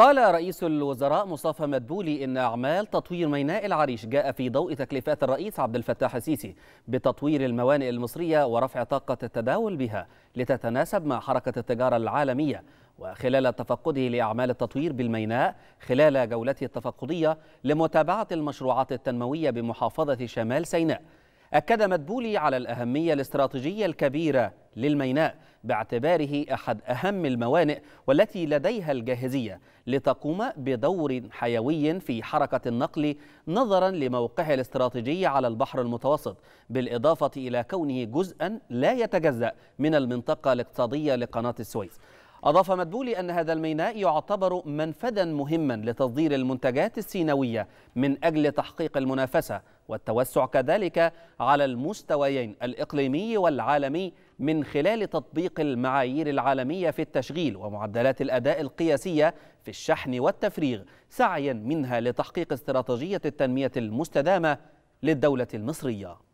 قال رئيس الوزراء مصطفى مدبولي إن أعمال تطوير ميناء العريش جاء في ضوء تكليفات الرئيس عبد الفتاح السيسي بتطوير الموانئ المصرية ورفع طاقة التداول بها لتتناسب مع حركة التجارة العالمية وخلال تفقده لأعمال التطوير بالميناء خلال جولته التفقدية لمتابعة المشروعات التنموية بمحافظة شمال سيناء أكد مدبولي على الأهمية الاستراتيجية الكبيرة للميناء باعتباره أحد أهم الموانئ والتي لديها الجاهزية لتقوم بدور حيوي في حركة النقل نظرا لموقعه الاستراتيجي على البحر المتوسط بالإضافة إلى كونه جزءا لا يتجزأ من المنطقة الاقتصادية لقناة السويس أضاف مدبولي أن هذا الميناء يعتبر منفذا مهما لتصدير المنتجات السينوية من أجل تحقيق المنافسة والتوسع كذلك على المستويين الإقليمي والعالمي من خلال تطبيق المعايير العالمية في التشغيل ومعدلات الأداء القياسية في الشحن والتفريغ سعيا منها لتحقيق استراتيجية التنمية المستدامة للدولة المصرية